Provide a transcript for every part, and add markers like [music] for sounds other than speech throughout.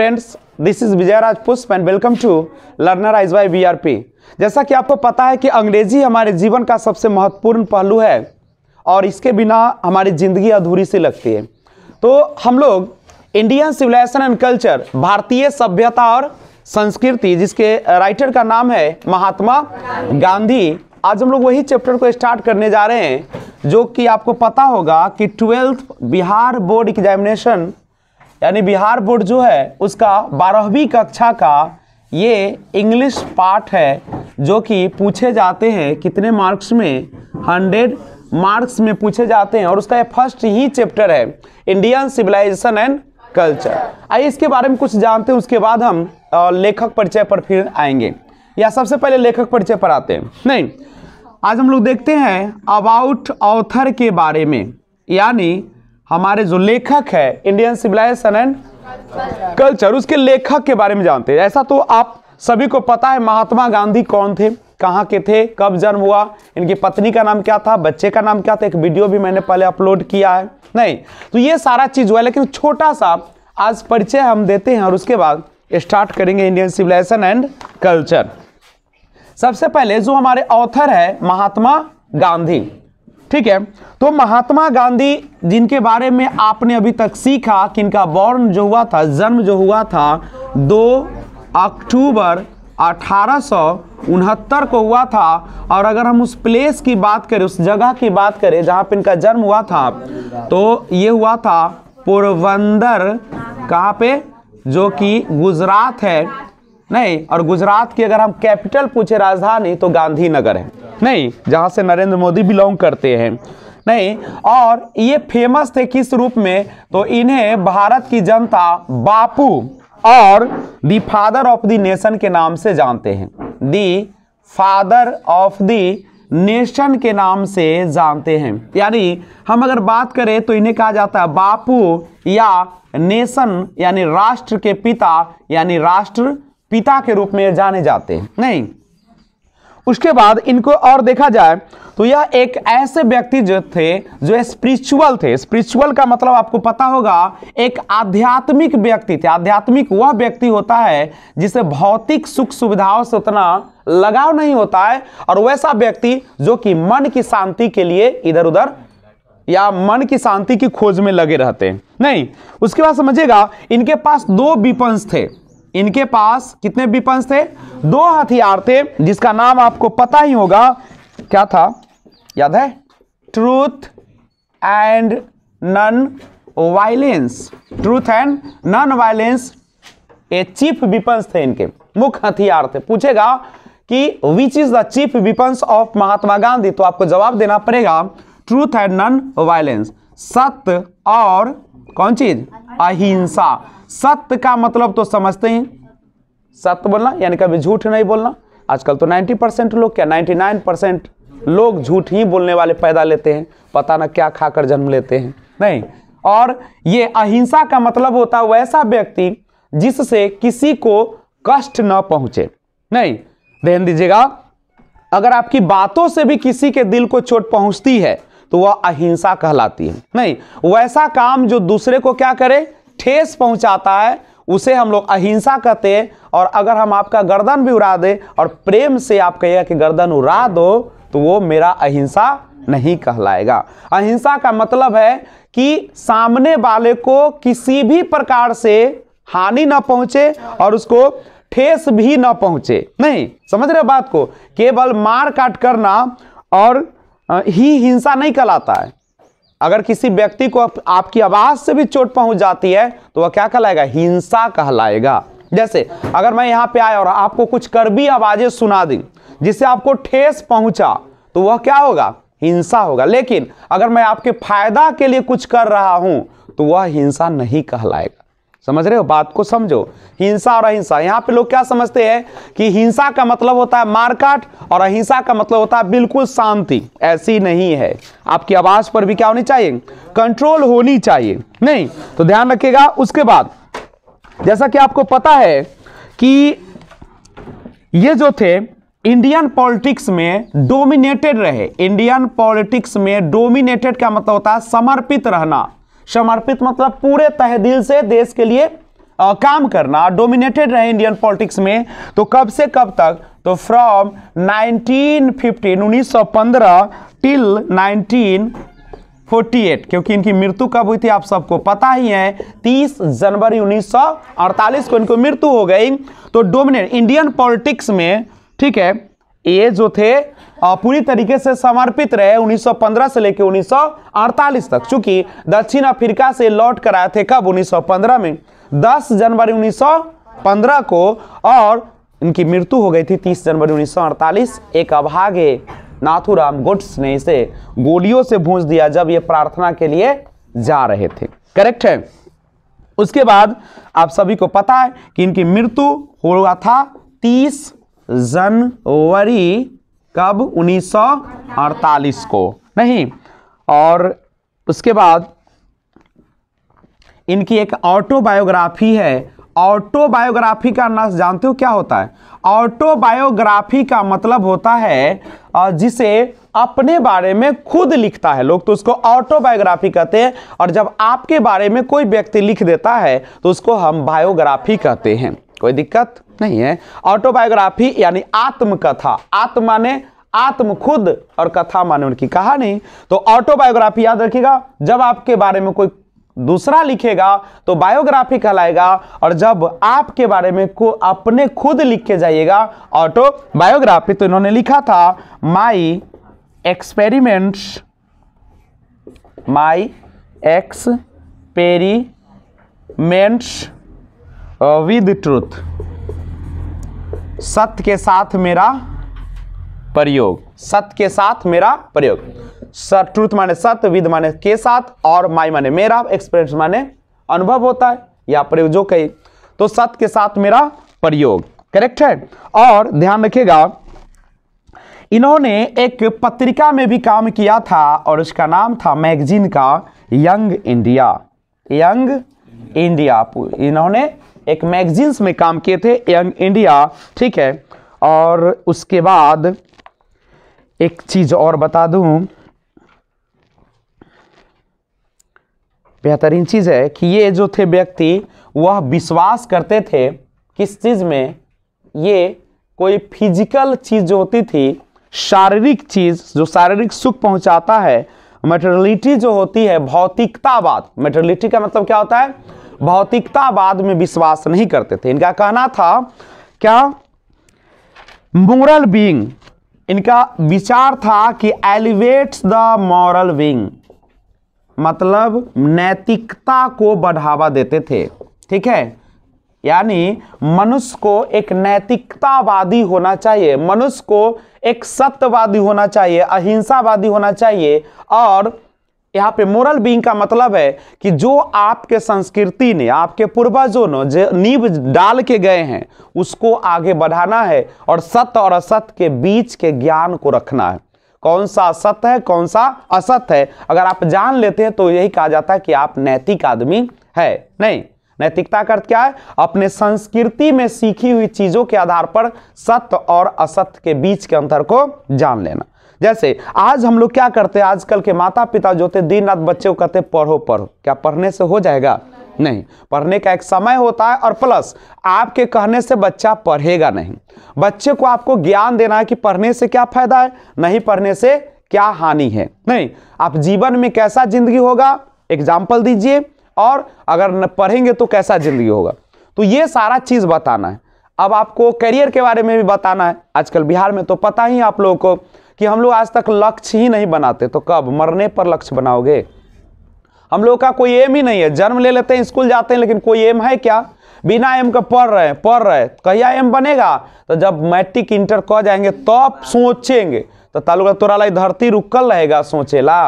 Friends this is Vijay Raj Pushp and welcome to learner eyes by V R P जैसा कि आपको पता है कि अंग्रेजी हमारे जीवन का सबसे महत्वपूर्ण पहलू है और इसके बिना हमारी ज़िंदगी अधूरी सी लगती है तो हम लोग इंडियन सिविलाइजेशन एंड कल्चर भारतीय सभ्यता और संस्कृति जिसके राइटर का नाम है महात्मा गांधी आज हम लोग वही चैप्टर को स्टार्ट करने जा रहे हैं जो कि आपको पता होगा कि ट्वेल्थ बिहार बोर्ड एग्जामिनेशन यानी बिहार बोर्ड जो है उसका बारहवीं कक्षा का ये इंग्लिश पार्ट है जो कि पूछे जाते हैं कितने मार्क्स में हंड्रेड मार्क्स में पूछे जाते हैं और उसका ये फर्स्ट ही चैप्टर है इंडियन सिविलाइजेशन एंड कल्चर आइए इसके बारे में कुछ जानते हैं उसके बाद हम लेखक परिचय पर फिर आएंगे या सबसे पहले लेखक परिचय पर आते हैं नहीं आज हम लोग देखते हैं अबाउट ऑथर के बारे में यानी हमारे जो लेखक है इंडियन सिविलाइजेशन एंड कल्चर उसके लेखक के बारे में जानते हैं ऐसा तो आप सभी को पता है महात्मा गांधी कौन थे कहाँ के थे कब जन्म हुआ इनकी पत्नी का नाम क्या था बच्चे का नाम क्या था एक वीडियो भी मैंने पहले अपलोड किया है नहीं तो ये सारा चीज़ हुआ लेकिन छोटा सा आज परिचय हम देते हैं और उसके बाद स्टार्ट करेंगे इंडियन सिविलाइजेशन एंड कल्चर सबसे पहले जो हमारे ऑथर है महात्मा गांधी ठीक है तो महात्मा गांधी जिनके बारे में आपने अभी तक सीखा कि इनका बॉर्न जो हुआ था जन्म जो हुआ था दो अक्टूबर अठारह को हुआ था और अगर हम उस प्लेस की बात करें उस जगह की बात करें जहाँ पर इनका जन्म हुआ था तो ये हुआ था पोरबंदर कहाँ पे जो कि गुजरात है नहीं और गुजरात की अगर हम कैपिटल पूछे राजधानी तो गांधीनगर है नहीं जहाँ से नरेंद्र मोदी बिलोंग करते हैं नहीं और ये फेमस थे किस रूप में तो इन्हें भारत की जनता बापू और the father of the nation के नाम से जानते हैं the father of the nation के नाम से जानते हैं यानी हम अगर बात करें तो इन्हें कहा जाता है बापू या नेशन यानी राष्ट्र के पिता यानी राष्ट्र पिता के रूप में जाने जाते हैं नहीं उसके बाद इनको और देखा जाए तो यह एक ऐसे व्यक्ति जो थे जो स्पिरिचुअल थे स्पिरिचुअल का मतलब आपको पता होगा एक आध्यात्मिक व्यक्ति थे आध्यात्मिक वह व्यक्ति होता है जिसे भौतिक सुख सुविधाओं से उतना लगाव नहीं होता है और वैसा व्यक्ति जो कि मन की शांति के लिए इधर उधर या मन की शांति की खोज में लगे रहते हैं नहीं उसके बाद समझिएगा इनके पास दो विपंस थे इनके पास कितने विपंस थे दो हथियार थे जिसका नाम आपको पता ही होगा क्या था याद है truth and non violence truth and non violence a chief weapons थे इनके मुख्य हथियार थे पूछेगा कि which is the chief weapons of Mahatma Gandhi तो आपको जवाब देना पड़ेगा ट्रूथ एंड नन वायलेंस सत्य और कौन चीज अहिंसा सत्य का मतलब तो समझते ही सत्य बोलना यानी कभी झूठ नहीं बोलना आजकल तो 90 परसेंट लोग क्या 99 परसेंट लोग झूठ ही बोलने वाले पैदा लेते हैं पता ना क्या खाकर जन्म लेते हैं नहीं और ये अहिंसा का मतलब होता है वैसा व्यक्ति जिससे किसी को कष्ट न पहुंचे नहीं ध्यान दीजिएगा अगर आपकी बातों से भी किसी के दिल को चोट पहुंचती है तो वह अहिंसा कहलाती है नहीं वैसा काम जो दूसरे को क्या करे ठेस पहुंचाता है उसे हम लोग अहिंसा कहते हैं और अगर हम आपका गर्दन भी उड़ा दे और प्रेम से आप कहेगा कि गर्दन उड़ा दो तो वो मेरा अहिंसा नहीं कहलाएगा अहिंसा का मतलब है कि सामने वाले को किसी भी प्रकार से हानि ना पहुंचे और उसको ठेस भी ना पहुंचे नहीं समझ रहे बात को केवल मार काट करना और ही हिंसा नहीं कहलाता है अगर किसी व्यक्ति को आप, आपकी आवाज़ से भी चोट पहुंच जाती है तो वह क्या कहलाएगा हिंसा कहलाएगा जैसे अगर मैं यहाँ पे आया और आपको कुछ करबी आवाज़ें सुना दी जिससे आपको ठेस पहुँचा तो वह क्या होगा हिंसा होगा लेकिन अगर मैं आपके फायदा के लिए कुछ कर रहा हूँ तो वह हिंसा नहीं कहलाएगा समझ रहे हो बात को समझो हिंसा और अहिंसा यहाँ पे लोग क्या समझते हैं कि हिंसा का मतलब होता है मारकाट और अहिंसा का मतलब होता है बिल्कुल शांति ऐसी नहीं है आपकी आवाज पर भी क्या होनी चाहिए कंट्रोल होनी चाहिए नहीं तो ध्यान रखिएगा उसके बाद जैसा कि आपको पता है कि ये जो थे इंडियन पॉलिटिक्स में डोमिनेटेड रहे इंडियन पॉलिटिक्स में डोमिनेटेड क्या मतलब होता है समर्पित रहना समर्पित मतलब पूरे तहदील से देश के लिए आ, काम करना डोमिनेटेड रहे इंडियन पॉलिटिक्स में तो कब से कब तक तो फ्रॉम 1915 1915 टिल 1948 क्योंकि इनकी मृत्यु कब हुई थी आप सबको पता ही है 30 जनवरी 1948 को इनको मृत्यु हो गई तो डोमिनेट इंडियन पॉलिटिक्स में ठीक है ये जो थे पूरी तरीके से समर्पित रहे 1915 से लेकर 1948 तक चूंकि दक्षिण अफ्रीका से लौट कर आए थे कब 1915 में 10 जनवरी 1915 को और इनकी मृत्यु हो गई थी 30 जनवरी 1948 एक अभागे नाथुराम गुट्स ने इसे गोलियों से भूज दिया जब ये प्रार्थना के लिए जा रहे थे करेक्ट है उसके बाद आप सभी को पता है कि इनकी मृत्यु हुआ था 30 जनवरी कब 1948 को नहीं और उसके बाद इनकी एक ऑटोबायोग्राफी है ऑटोबायोग्राफी का नाम जानते हो क्या होता है ऑटोबायोग्राफी का मतलब होता है जिसे अपने बारे में खुद लिखता है लोग तो उसको ऑटोबायोग्राफी कहते हैं और जब आपके बारे में कोई व्यक्ति लिख देता है तो उसको हम बायोग्राफी कहते हैं कोई दिक्कत नहीं है ऑटोबायोग्राफी यानी आत्मकथा आत्मा ने आत्म खुद और कथा माने उनकी कहानी तो ऑटोबायोग्राफी याद रखिएगा जब आपके बारे में कोई दूसरा लिखेगा तो बायोग्राफी कहलाएगा और जब आपके बारे में को अपने खुद लिख के जाइएगा ऑटो बायोग्राफी तो इन्होंने लिखा था my experiments my experiments with truth सत्य के साथ मेरा प्रयोग सत्य के साथ मेरा प्रयोग सर ट्रूथ माने सत्य विद माने के साथ और माई माने मेरा एक्सपीरियंस माने अनुभव होता है या प्रयोग जो कही तो सत्य के साथ मेरा प्रयोग करेक्ट है और ध्यान रखिएगा इन्होंने एक पत्रिका में भी काम किया था और उसका नाम था मैगजीन का यंग इंडिया यंग इंडिया इन्होंने एक मैगजीन्स में काम किए थे यंग इंडिया ठीक है और उसके बाद एक चीज़ और बता दूं बेहतरीन चीज़ है कि ये जो थे व्यक्ति वह विश्वास करते थे किस चीज़ में ये कोई फिजिकल चीज़ जो होती थी शारीरिक चीज़ जो शारीरिक सुख पहुंचाता है मेटरलिटी जो होती है भौतिकतावाद मेटरलिटी का मतलब क्या होता है भौतिकतावाद में विश्वास नहीं करते थे इनका कहना था क्या मोरल बींग इनका विचार था कि एलिवेट्स द मॉरल विंग मतलब नैतिकता को बढ़ावा देते थे ठीक है यानी मनुष्य को एक नैतिकतावादी होना चाहिए मनुष्य को एक सत्यवादी होना चाहिए अहिंसावादी होना चाहिए और यहाँ पे मोरल बींग का मतलब है कि जो आपके संस्कृति ने आपके पूर्वजों ने जो नींव डाल के गए हैं उसको आगे बढ़ाना है और सत्य और असत्य के बीच के ज्ञान को रखना है कौन सा असत्य है कौन सा असत्य है अगर आप जान लेते हैं तो यही कहा जाता है कि आप नैतिक आदमी है नहीं नैतिकता का अर्थ क्या है अपने संस्कृति में सीखी हुई चीजों के आधार पर सत्य और असत्य के बीच के अंतर को जान लेना जैसे आज हम लोग क्या करते हैं आजकल के माता पिता जो थे दिन रात बच्चे को कहते पढ़ो पढ़ो क्या पढ़ने से हो जाएगा नहीं पढ़ने का एक समय होता है और प्लस आपके कहने से बच्चा पढ़ेगा नहीं बच्चे को आपको ज्ञान देना है कि पढ़ने से क्या फायदा है नहीं पढ़ने से क्या हानि है नहीं आप जीवन में कैसा जिंदगी होगा एग्जाम्पल दीजिए और अगर पढ़ेंगे तो कैसा जिंदगी होगा तो ये सारा चीज़ बताना है अब आपको करियर के बारे में भी बताना है आजकल बिहार में तो पता ही आप लोगों को कि हम लोग आज तक लक्ष्य ही नहीं बनाते तो कब मरने पर लक्ष्य बनाओगे हम लोग का कोई एम ही नहीं है जन्म ले लेते हैं स्कूल जाते हैं लेकिन कोई एम है क्या बिना एम के पढ़ रहे हैं पढ़ रहे हैं कहिया तो एम बनेगा तो जब मैट्रिक इंटर कर जाएंगे तब तो सोचेंगे तो तालुका तोरा लाई धरती रुकल रहेगा सोचेला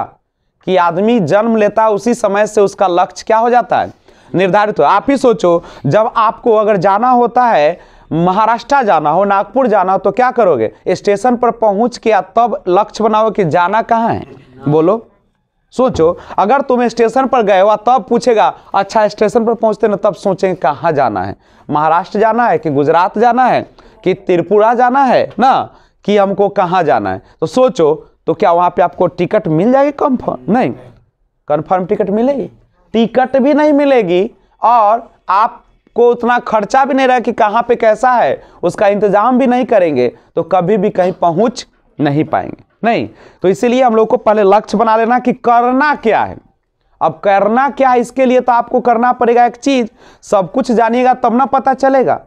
कि आदमी जन्म लेता उसी समय से उसका लक्ष्य क्या हो जाता है निर्धारित हो आप ही सोचो जब आपको अगर जाना होता है महाराष्ट्र जाना हो नागपुर जाना हो तो क्या करोगे स्टेशन पर पहुंच के या तब लक्ष्य बनाओ कि जाना कहाँ है बोलो सोचो अगर तुम स्टेशन पर गए हो तब पूछेगा अच्छा स्टेशन पर पहुंचते ना तब सोचेंगे कहाँ जाना है महाराष्ट्र जाना है कि गुजरात जाना है कि त्रिपुरा जाना है ना कि हमको कहाँ जाना है तो सोचो तो क्या वहाँ पे आपको टिकट मिल जाएगी कन्फर्म नहीं कन्फर्म टिकट मिलेगी टिकट भी नहीं मिलेगी और आप को उतना खर्चा भी नहीं रहा कि कहाँ पे कैसा है उसका इंतजाम भी नहीं करेंगे तो कभी भी कहीं पहुँच नहीं पाएंगे नहीं तो इसीलिए हम लोग को पहले लक्ष्य बना लेना कि करना क्या है अब करना क्या है इसके लिए तो आपको करना पड़ेगा एक चीज सब कुछ जानिएगा तब ना पता चलेगा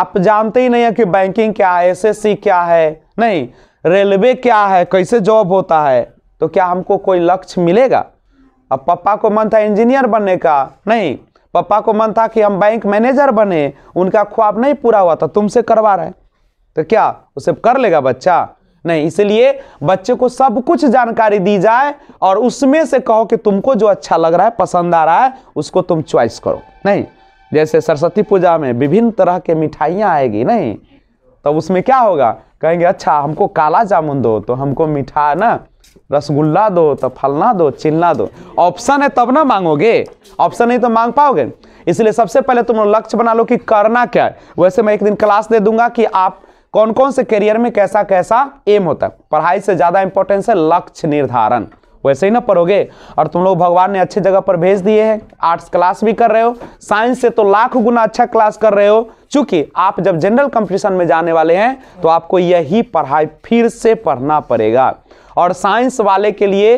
आप जानते ही नहीं है कि बैंकिंग क्या है एस क्या है नहीं रेलवे क्या है कैसे जॉब होता है तो क्या हमको कोई लक्ष्य मिलेगा अब पापा को मन था इंजीनियर बनने का नहीं पापा को मन था कि हम बैंक मैनेजर बने उनका ख्वाब नहीं पूरा हुआ था तुमसे करवा रहे तो क्या उसे कर लेगा बच्चा नहीं इसलिए बच्चे को सब कुछ जानकारी दी जाए और उसमें से कहो कि तुमको जो अच्छा लग रहा है पसंद आ रहा है उसको तुम चॉइस करो नहीं जैसे सरस्वती पूजा में विभिन्न तरह के मिठाइयाँ आएगी नहीं तो उसमें क्या होगा कहेंगे अच्छा हमको काला जामुन दो तो हमको मिठा ना रसगुल्ला दो तो फलना दो चिल्ला दो ऑप्शन है तब ना मांगोगे ऑप्शन नहीं तो मांग पाओगे इसलिए सबसे पहले तुम लक्ष्य बना लो कि करना क्या है वैसे मैं एक दिन क्लास दे दूंगा कि आप कौन कौन से करियर में कैसा कैसा एम होता है पढ़ाई से ज़्यादा इंपॉर्टेंस है लक्ष्य निर्धारण वैसे ही ना पढ़ोगे और तुम लोग भगवान ने अच्छे जगह पर भेज दिए हैं आर्ट्स क्लास भी कर रहे हो साइंस से तो लाख गुना अच्छा क्लास कर रहे हो चूंकि आप जब जनरल कंपटीशन में जाने वाले हैं तो आपको यही पढ़ाई फिर से पढ़ना पड़ेगा और साइंस वाले के लिए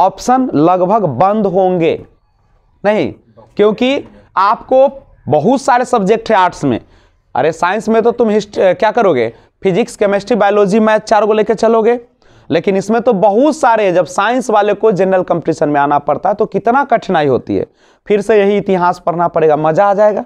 ऑप्शन लगभग बंद होंगे नहीं क्योंकि आपको बहुत सारे सब्जेक्ट है आर्ट्स में अरे साइंस में तो तुम हिस्ट्री क्या करोगे फिजिक्स केमिस्ट्री बायोलॉजी मैथ चार को लेकर चलोगे लेकिन इसमें तो बहुत सारे जब साइंस वाले को जनरल कंपटीशन में आना पड़ता है तो कितना कठिनाई होती है फिर से यही इतिहास पढ़ना पड़ेगा मजा आ जाएगा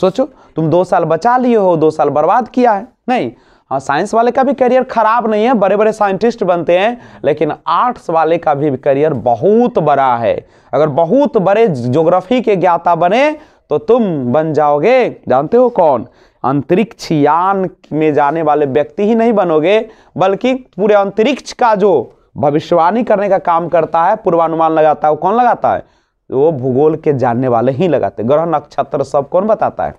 सोचो तुम दो साल बचा लिए हो दो साल बर्बाद किया है नहीं हाँ साइंस वाले का भी करियर खराब नहीं है बड़े बड़े साइंटिस्ट बनते हैं लेकिन आर्ट्स वाले का भी करियर बहुत बड़ा है अगर बहुत बड़े ज्योग्राफी के ज्ञाता बने तो तुम बन जाओगे जानते हो कौन अंतरिक्ष यान में जाने वाले व्यक्ति ही नहीं बनोगे बल्कि पूरे अंतरिक्ष का जो भविष्यवाणी करने का काम करता है पूर्वानुमान लगाता है वो कौन लगाता है वो भूगोल के जानने वाले ही लगाते ग्रह नक्षत्र सब कौन बताता है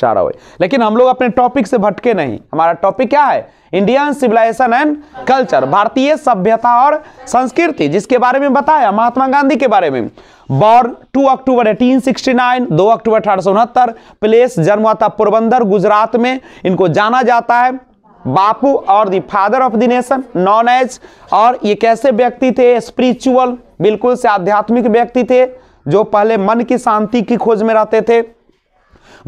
शारा हुए लेकिन हम लोग अपने टॉपिक से भटके नहीं हमारा टॉपिक क्या है इंडियन सिविलाइजेशन एंड कल्चर भारतीय सभ्यता और संस्कृति जिसके बारे में बताया महात्मा गांधी के बारे में बॉर्न 2 अक्टूबर 1869, 2 अक्टूबर अठारह प्लेस जन्म हुआ था पोरबंदर गुजरात में इनको जाना जाता है बापू और the father of the nation known as और ये कैसे व्यक्ति थे स्पिरिचुअल बिल्कुल से आध्यात्मिक व्यक्ति थे जो पहले मन की शांति की खोज में रहते थे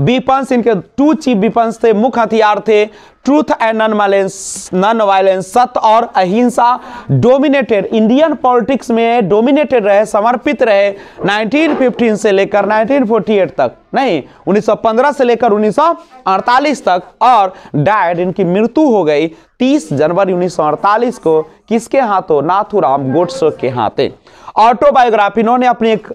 बीपंस इनके टू चीफ बीपंस थे मुख्य हथियार थे truth and non violence non violence सत्य और अहिंसा डोमिनेटेड इंडियन पॉलिटिक्स में डोमिनेटेड रहे समर्पित रहे 1915 से लेकर 1948 तक नहीं 1915 से लेकर 1948 तक और डायड इनकी मृत्यु हो गई 30 जनवरी 1948 को किसके हाथों नाथुराम गोडसो के हाथे ऑटोबायोग्राफी इन्होंने अपनी एक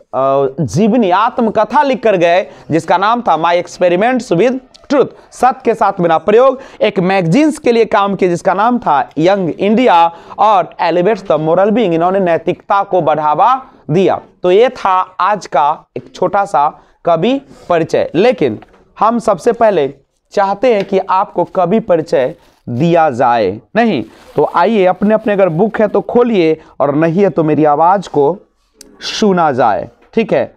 जीवनी आत्मकथा लिख कर गए जिसका नाम था माई एक्सपेरिमेंट्स विद ट्रुथ सत्य के साथ मेरा प्रयोग एक मैगजीन्स के लिए काम किया जिसका नाम था यंग इंडिया और एलिवेट्स द मोरल बींग इन्होंने नैतिकता को बढ़ावा दिया तो ये था आज का एक छोटा सा कवि परिचय लेकिन हम सबसे पहले चाहते हैं कि आपको कवि परिचय दिया जाए नहीं तो आइए अपने अपने अगर बुक है तो खोलिए और नहीं है तो मेरी आवाज़ को सुना जाए ठीक है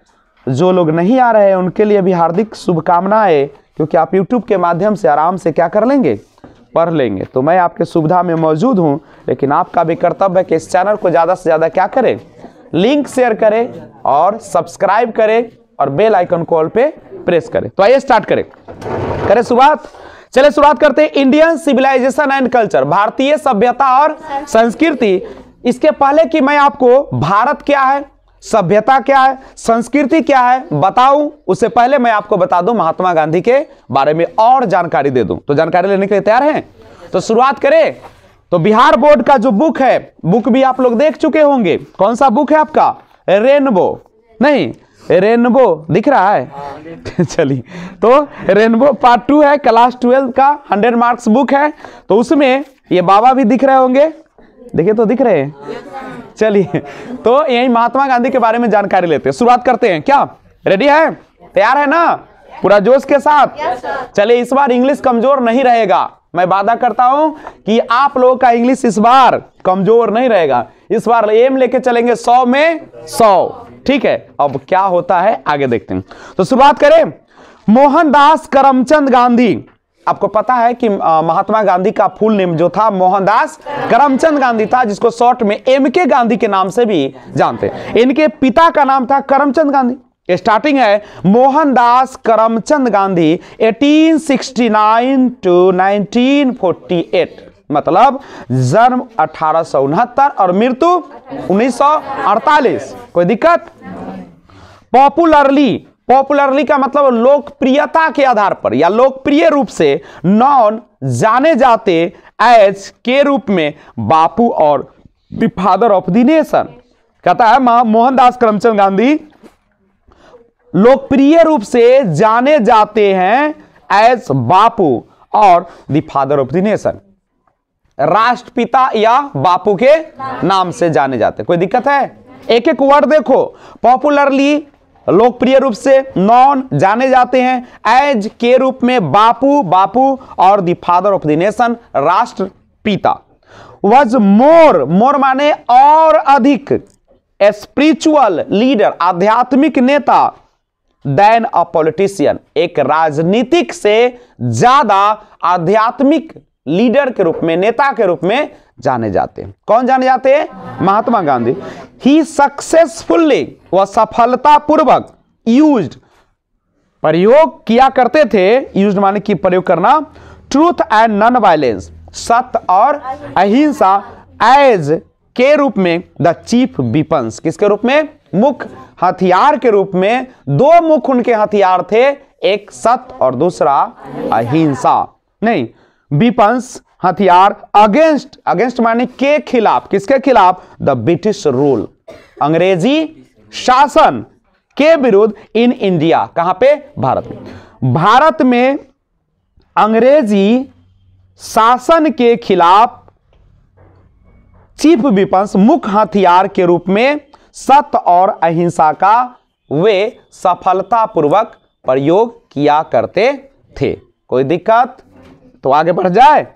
जो लोग नहीं आ रहे हैं उनके लिए भी हार्दिक शुभकामनाएं क्योंकि आप यूट्यूब के माध्यम से आराम से क्या कर लेंगे पढ़ लेंगे तो मैं आपके सुविधा में मौजूद हूँ लेकिन आपका भी कर्तव्य है कि इस चैनल को ज़्यादा से ज़्यादा क्या करें लिंक शेयर करें और सब्सक्राइब करें और बेल आइकन कॉल पे प्रेस करें तो आइए स्टार्ट करें करें शुरुआत चले शुरुआत करते हैं इंडियन सिविलाइजेशन एंड कल्चर भारतीय सभ्यता और संस्कृति इसके पहले कि मैं आपको भारत क्या है सभ्यता क्या है संस्कृति क्या है बताऊं उससे पहले मैं आपको बता दूं महात्मा गांधी के बारे में और जानकारी दे दूं तो जानकारी लेने के लिए तैयार हैं तो शुरुआत करें तो बिहार बोर्ड का जो बुक है बुक भी आप लोग देख चुके होंगे कौन सा बुक है आपका रेनबो नहीं रेनबो दिख रहा है [laughs] चलिए तो रेनबो पार्ट टू है क्लास ट्वेल्व का हंड्रेड मार्क्स बुक है तो उसमें ये बाबा भी दिख रहे होंगे देखिए तो दिख रहे हैं चलिए तो यही महात्मा गांधी के बारे में जानकारी लेते हैं शुरुआत करते हैं क्या रेडी है तैयार है ना पूरा जोश के साथ चलिए इस बार इंग्लिश कमजोर नहीं रहेगा मैं वादा करता हूं कि आप लोगों का इंग्लिश इस बार कमजोर नहीं रहेगा इस बार एम लेके चलेंगे सौ में सौ ठीक है अब क्या होता है आगे देखते हैं तो शुरुआत करें मोहनदास करमचंद गांधी आपको पता है कि महात्मा गांधी का फुल नेम जो था मोहनदास करमचंद गांधी था जिसको शॉर्ट में एम के गांधी के नाम से भी जानते इनके पिता का नाम था करमचंद गांधी स्टार्टिंग है मोहनदास करमचंद गांधी 1869 टू 1948 मतलब जन्म अठारह और मृत्यु 1948 कोई दिक्कत पॉपुलरली पॉपुलरली का मतलब लोकप्रियता के आधार पर या लोकप्रिय रूप से नॉन जाने जाते एज के रूप में बापू और the father of the nation कहता है मोहनदास करमचंद गांधी लोकप्रिय रूप से जाने जाते हैं एज बापू और the father of the nation राष्ट्रपिता या बापू के नाम से जाने जाते कोई दिक्कत है एक एक वर्ड देखो पॉपुलरली लोकप्रिय रूप से नॉन जाने जाते हैं एज के रूप में बापू बापू और the father of the nation राष्ट्र पिता वॉज मोर मोर माने और अधिक स्पिरिचुअल लीडर आध्यात्मिक नेता देन अ पॉलिटिशियन एक राजनीतिक से ज्यादा आध्यात्मिक लीडर के रूप में नेता के रूप में जाने जाते हैं कौन जाने जाते हैं महात्मा गांधी ही सक्सेसफुल्ली व सफलतापूर्वक यूज प्रयोग किया करते थे यूज माने कि प्रयोग करना ट्रूथ एंड नॉन वायलेंस सत्य और अहिंसा एज के रूप में द चीफ विपन्स किसके रूप में मुख्य हथियार के रूप में दो मुख उनके हथियार थे एक सत्य और दूसरा अहिंसा नहीं बीपंस हथियार अगेंस्ट अगेंस्ट माने के खिलाफ किसके खिलाफ द ब्रिटिश रूल अंग्रेजी शासन के विरुद्ध इन इंडिया कहां पे भारत में भारत में अंग्रेजी शासन के खिलाफ चीफ विपंस मुख्य हथियार के रूप में सत्य और अहिंसा का वे सफलतापूर्वक प्रयोग किया करते थे कोई दिक्कत तो आगे बढ़ जाए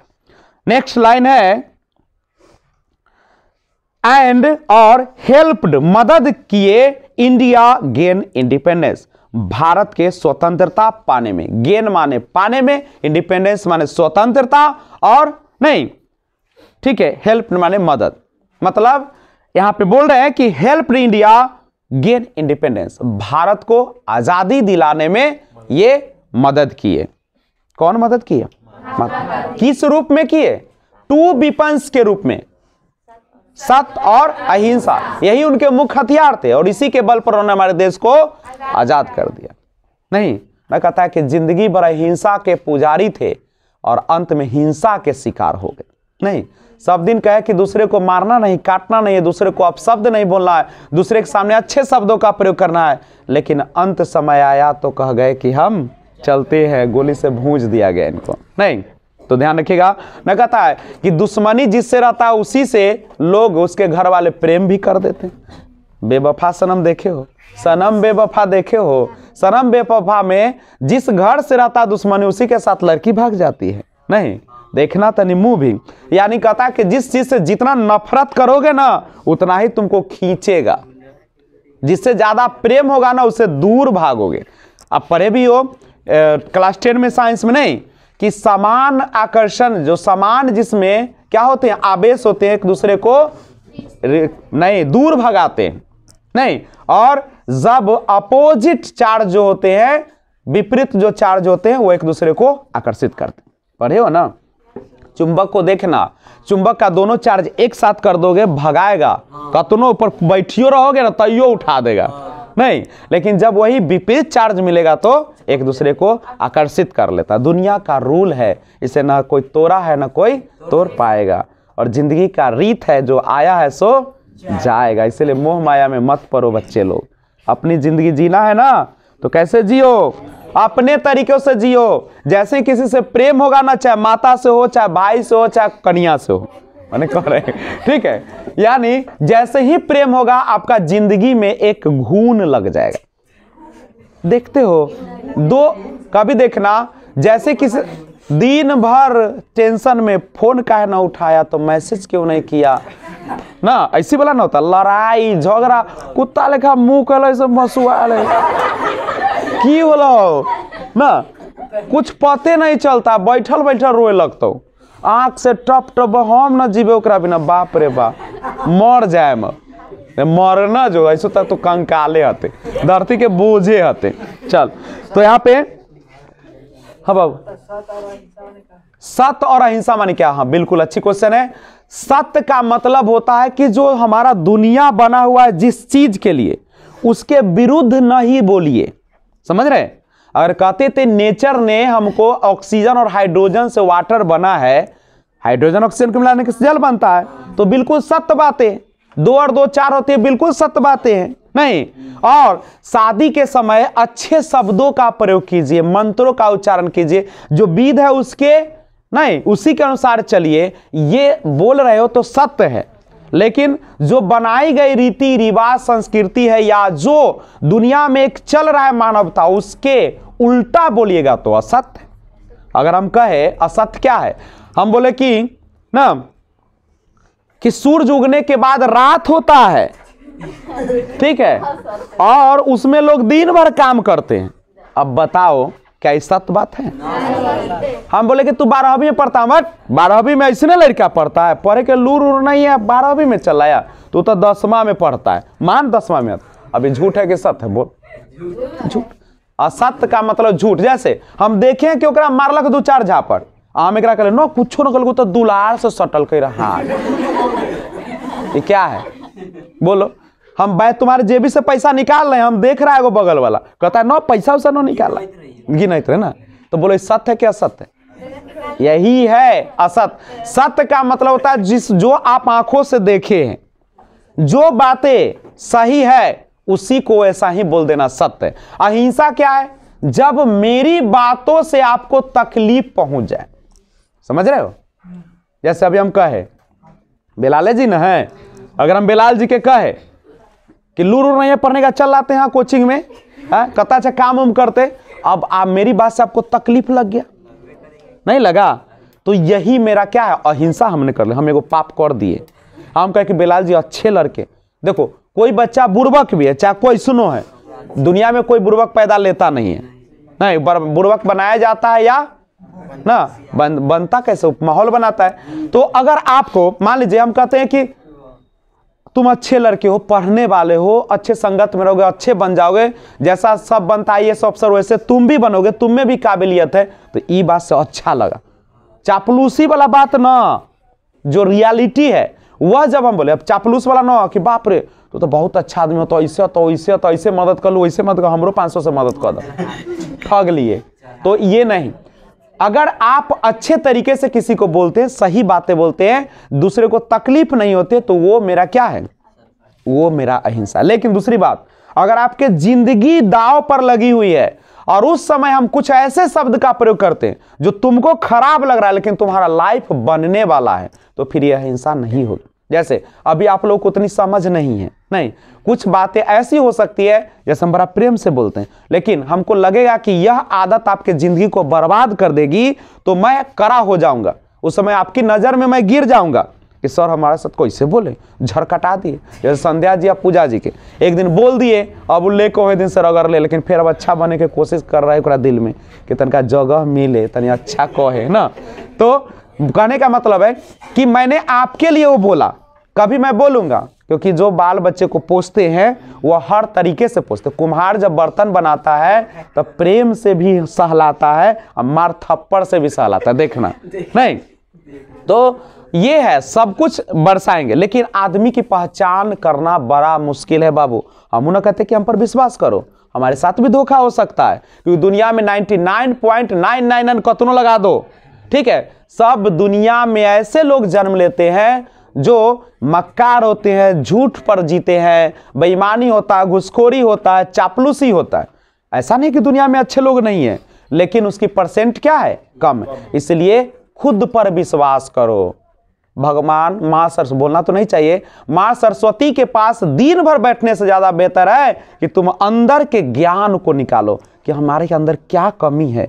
नेक्स्ट लाइन है एंड और हेल्प्ड मदद किए इंडिया गेन इंडिपेंडेंस भारत के स्वतंत्रता पाने में गेन माने पाने में इंडिपेंडेंस माने स्वतंत्रता और नहीं ठीक है हेल्प माने मदद मतलब यहां पे बोल रहे हैं कि हेल्प इंडिया गेन इंडिपेंडेंस भारत को आजादी दिलाने में ये मदद किए कौन मदद किए किस रूप में किए टू विपंस के रूप में सत्य और अहिंसा यही उनके मुख्य हथियार थे और इसी के बल पर उन्होंने हमारे देश को आजाद कर दिया नहीं मैं कहता है कि जिंदगी भर अहिंसा के पुजारी थे और अंत में हिंसा के शिकार हो गए नहीं सब दिन कहे कि दूसरे को मारना नहीं काटना नहीं है दूसरे को अपशब्द नहीं बोलना है दूसरे के सामने अच्छे शब्दों का प्रयोग करना है लेकिन अंत समय आया तो कह गए कि हम चलते हैं गोली से भूज दिया गया इनको नहीं तो ध्यान रखिएगा मैं कहता है कि दुश्मनी जिससे रहता है उसी से लोग उसके घर वाले प्रेम भी कर देते हैं बेवफा सनम देखे हो सनम बेबफा देखे हो सनम बेबफा में जिस घर से रहता दुश्मनी उसी के साथ लड़की भाग जाती है नहीं देखना तनी मुँह भी यानी कहता कि जिस चीज़ से जितना नफरत करोगे ना उतना ही तुमको खींचेगा जिससे ज़्यादा प्रेम होगा ना उससे दूर भागोगे अब परे भी हो क्लास टेन में साइंस में नहीं कि समान आकर्षण जो समान जिसमें क्या होते हैं आवेश होते हैं एक दूसरे को नहीं दूर भगाते हैं नहीं और जब अपोजिट चार्ज जो होते हैं विपरीत जो चार्ज होते हैं वो एक दूसरे को आकर्षित करते पढ़े हो ना चुंबक को देखना चुंबक का दोनों चार्ज एक साथ कर दोगे भगाएगा हाँ। कतनों ऊपर बैठियो रहोगे ना तैयो उठा देगा हाँ। नहीं लेकिन जब वही विपरीत चार्ज मिलेगा तो एक दूसरे को आकर्षित कर लेता दुनिया का रूल है इसे ना कोई तोड़ा है ना कोई तोड़ पाएगा और जिंदगी का रीत है जो आया है सो जाएगा इसलिए मोह माया में मत पड़ो बच्चे लोग अपनी जिंदगी जीना है ना तो कैसे जियो अपने तरीकों से जियो जैसे किसी से प्रेम होगा ना चाहे माता से हो चाहे भाई से हो चाहे कनिया से हो मैंने कह रहे ठीक है यानी जैसे ही प्रेम होगा आपका जिंदगी में एक घून लग जाएगा देखते हो दो कभी देखना जैसे किस दिन भर टेंशन में फोन काहे ना उठाया तो मैसेज क्यों नहीं किया ना ऐसी वाला ना होता लड़ाई झगड़ा कुत्ता लेखा मुंह कल ऐसे मसुआ ले की बोला ना कुछ पते नहीं चलता बैठल बैठल रोए लगता हूँ आँख से टप टप हम ना जीवे ओकरा बिना बाप रे बा मर मर मरना जो ऐसो तक तो कंकाले हते धरती के बोझे हते चल तो यहाँ पे हाँ बाबू सत्य और अहिंसा माने क्या हाँ बिल्कुल अच्छी क्वेश्चन है सत्य का मतलब होता है कि जो हमारा दुनिया बना हुआ है जिस चीज के लिए उसके विरुद्ध नहीं बोलिए समझ रहे हैं अगर कहते थे नेचर ने हमको ऑक्सीजन और हाइड्रोजन से वाटर बना है हाइड्रोजन ऑक्सीजन को मिलाने से जल बनता है तो बिल्कुल सत्य बातें दो और दो चार होते हैं बिल्कुल सत्य बातें हैं नहीं और शादी के समय अच्छे शब्दों का प्रयोग कीजिए मंत्रों का उच्चारण कीजिए जो विध है उसके नहीं उसी के अनुसार चलिए ये बोल रहे हो तो सत्य है लेकिन जो बनाई गई रीति रिवाज संस्कृति है या जो दुनिया में एक चल रहा है मानवता उसके उल्टा बोलिएगा तो असत्य अगर हम कहे असत्य क्या है हम बोले कि ना कि सूरज उगने के बाद रात होता है ठीक है और उसमें लोग दिन भर काम करते हैं अब बताओ क्या सत्य बात है हम बोले कि तू बारहवीं में पढ़ता बट बारहवीं में ऐसे लड़का पढ़ता है पढ़े के लूर उर नहीं है बारहवीं में चलाया तू तो दसवा में पढ़ता है मान दसवा में अभी झूठ है कि सत्य है बोल झूठ असत्य का मतलब झूठ जैसे हम देखे कि मारलक दू चार झापड़ हम एक न कुछ न कल तो दुलार से सटल कर हाँ ये क्या है बोलो हम भाई तुम्हारे जेबी से पैसा निकाल रहे हैं हम देख रहा है वो बगल वाला कहता है न पैसा उसे न निकाल गिनत रहे ना तो बोलो सत्य है कि असत्य यही है असत्य सत्य का मतलब होता है जिस जो आप आंखों से देखे हैं जो बातें सही है उसी को ऐसा ही बोल देना सत्य अहिंसा क्या है जब मेरी बातों से आपको तकलीफ पहुंच जाए समझ रहे हो जैसे अभी हम कहे बेलाले जी ना है अगर हम बेलाल जी के कहे कि लूर उड़ नहीं है पढ़ने का चल आते हैं कोचिंग में हाँ, कता चाहे काम उम करते अब आप मेरी बात से आपको तकलीफ लग गया नहीं लगा तो यही मेरा क्या है अहिंसा हमने कर लिया हम एगो पाप कर दिए हम कहे कि बेलाल जी अच्छे लड़के देखो कोई बच्चा बुर्वक भी है चाहे कोई सुनो है दुनिया में कोई बुर्वक पैदा लेता नहीं है नहीं बुर्वक बनाया जाता है या ना बन, बनता कैसे माहौल बनाता है तो अगर आपको मान लीजिए हम कहते हैं कि तुम अच्छे लड़के हो पढ़ने वाले हो अच्छे संगत में रहोगे अच्छे बन जाओगे जैसा सब बनता है ये सब अफसर वैसे तुम भी बनोगे तुम में भी काबिलियत है तो ये बात से अच्छा लगा चापलूसी वाला बात ना जो रियलिटी है वह जब हम बोले अब चापलूस वाला ना कि बाप रे तो, तो बहुत अच्छा आदमी हो तो ऐसे तो ऐसे तो ऐसे मदद कर लो ऐसे मदद कर हमरो 500 से मदद कर दो ठग लिए तो ये नहीं अगर आप अच्छे तरीके से किसी को बोलते हैं सही बातें बोलते हैं दूसरे को तकलीफ नहीं होते तो वो मेरा क्या है वो मेरा अहिंसा लेकिन दूसरी बात अगर आपके जिंदगी दाव पर लगी हुई है और उस समय हम कुछ ऐसे शब्द का प्रयोग करते हैं जो तुमको खराब लग रहा है लेकिन तुम्हारा लाइफ बनने वाला है तो फिर यह हिंसा नहीं होगी जैसे अभी आप लोग को उतनी समझ नहीं है नहीं कुछ बातें ऐसी हो सकती है जैसे हम बड़ा प्रेम से बोलते हैं लेकिन हमको लगेगा कि यह आदत आपके ज़िंदगी को बर्बाद कर देगी तो मैं करा हो जाऊंगा उस समय आपकी नज़र में मैं गिर जाऊंगा कि सर हमारे साथ कैसे बोले झरकटा दिए जैसे संध्या जी या पूजा जी के एक दिन बोल दिए अब ले को दिन सर अगर ले लेकिन फिर अब अच्छा बने के कोशिश कर रहा है दिल में कि तनका जगह मिले तनि अच्छा कहे ना तो कहने का मतलब है कि मैंने आपके लिए वो बोला कभी मैं बोलूँगा क्योंकि जो बाल बच्चे को पोसते हैं वह हर तरीके से पोसते कुम्हार जब बर्तन बनाता है तो प्रेम से भी सहलाता है और मार थप्पड़ से भी सहलाता है देखना नहीं तो ये है सब कुछ बरसाएंगे लेकिन आदमी की पहचान करना बड़ा मुश्किल है बाबू हम उन्हें कहते कि हम पर विश्वास करो हमारे साथ भी धोखा हो सकता है क्योंकि दुनिया में नाइन नाइन पॉइंट नाइन कतनों लगा दो ठीक है सब दुनिया में ऐसे लोग जन्म लेते हैं जो मक्कार होते हैं झूठ पर जीते हैं बेईमानी होता है घुसखोरी होता है चापलूसी होता है ऐसा नहीं कि दुनिया में अच्छे लोग नहीं हैं लेकिन उसकी परसेंट क्या है कम इसलिए खुद पर विश्वास करो भगवान माँ सरस्वती बोलना तो नहीं चाहिए माँ सरस्वती के पास दिन भर बैठने से ज़्यादा बेहतर है कि तुम अंदर के ज्ञान को निकालो कि हमारे अंदर क्या कमी है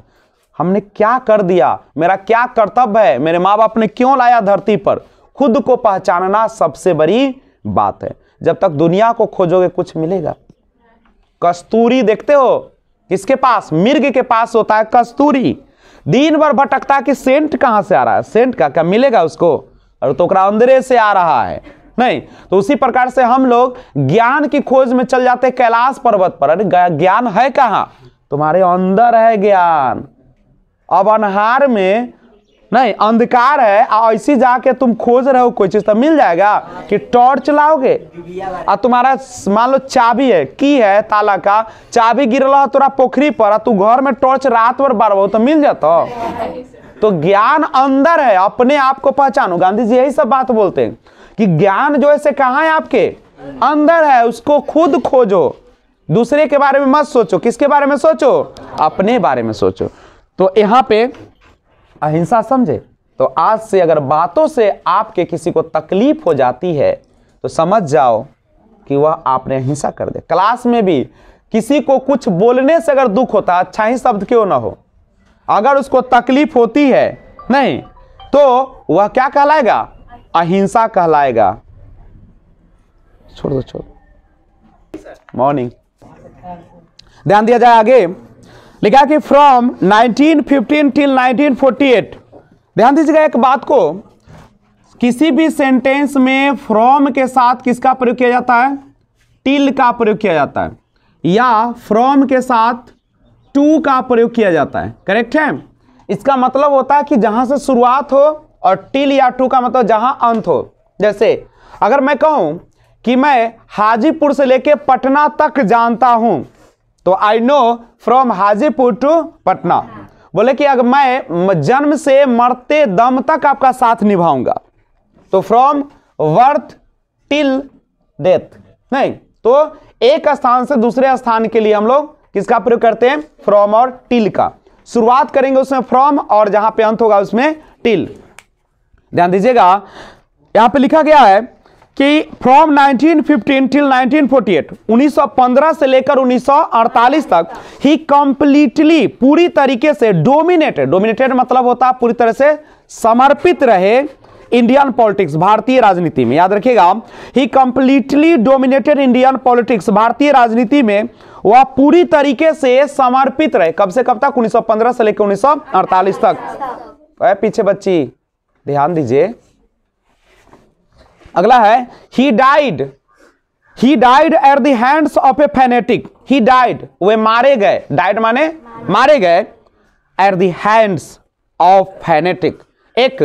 हमने क्या कर दिया मेरा क्या कर्तव्य है मेरे माँ बाप ने क्यों लाया धरती पर खुद को पहचानना सबसे बड़ी बात है जब तक दुनिया को खोजोगे कुछ मिलेगा कस्तूरी देखते हो किसके पास मिर्ग के पास होता है कस्तूरी दिन भर भटकता कि सेंट कहाँ से आ रहा है सेंट का क्या मिलेगा उसको और तो अंदरे से आ रहा है नहीं तो उसी प्रकार से हम लोग ज्ञान की खोज में चल जाते कैलाश पर्वत पर अरे ज्ञान है कहा तुम्हारे अंदर है ज्ञान अब अनहार में नहीं अंधकार है ऐसी जाके तुम खोज रहे हो कोई चीज तो मिल जाएगा कि टॉर्च लाओगे और तुम्हारा मान लो चाबी है की है ताला का चाबी गिर रहा तोरा पोखरी पर तू घर में टॉर्च रात भर बार तो मिल जाता तो ज्ञान अंदर है अपने आप को पहचानो गांधी जी यही सब बात बोलते हैं कि ज्ञान जो ऐसे कहाँ है आपके अंदर है उसको खुद खोजो दूसरे के बारे में मत सोचो किसके बारे में सोचो अपने बारे में सोचो तो यहां पे अहिंसा समझे तो आज से अगर बातों से आपके किसी को तकलीफ हो जाती है तो समझ जाओ कि वह आपने अहिंसा कर दे क्लास में भी किसी को कुछ बोलने से अगर दुख होता अच्छा ही शब्द क्यों ना हो अगर उसको तकलीफ होती है नहीं तो वह क्या कहलाएगा अहिंसा कहलाएगा छोड़ दो छोड़ मॉर्निंग ध्यान दिया जाए आगे लिखा कि फ्रॉम 1915 टिल 1948 ध्यान दीजिएगा एक बात को किसी भी सेंटेंस में फ्रॉम के साथ किसका प्रयोग किया जाता है टिल का प्रयोग किया जाता है या फ्रॉम के साथ टू का प्रयोग किया जाता है करेक्ट है इसका मतलब होता है कि जहां से शुरुआत हो और टिल या टू का मतलब जहां अंत हो जैसे अगर मैं कहूं कि मैं हाजीपुर से लेके पटना तक जानता हूं तो I know from Hajipur to Patna बोले कि अगर मैं जन्म से मरते दम तक आपका साथ निभाऊंगा तो फ्रॉम वर्थ टिल डेथ नहीं तो एक स्थान से दूसरे स्थान के लिए हम लोग किसका प्रयोग करते हैं फ्रॉम और टिल का शुरुआत करेंगे उसमें फ्रॉम और जहां पे अंत होगा उसमें टिल ध्यान दीजिएगा यहां पे लिखा गया है कि फ्रॉम 1915 टिल 1948 1915 से लेकर 1948 तक ही कंप्लीटली पूरी तरीके से डोमिनेटेड डोमिनेटेड मतलब होता है पूरी तरह से समर्पित रहे इंडियन पॉलिटिक्स भारतीय राजनीति में याद रखिएगा ही कंप्लीटली डोमिनेटेड इंडियन पॉलिटिक्स भारतीय राजनीति में वह पूरी तरीके से समर्पित रहे कब से कब तक 1915 से लेकर 1948 तक अरे पीछे बच्ची ध्यान दीजिए अगला है he died he died at the hands of a fanatic he died वे मारे गए डाइड माने मारे गए at the hands of fanatic एक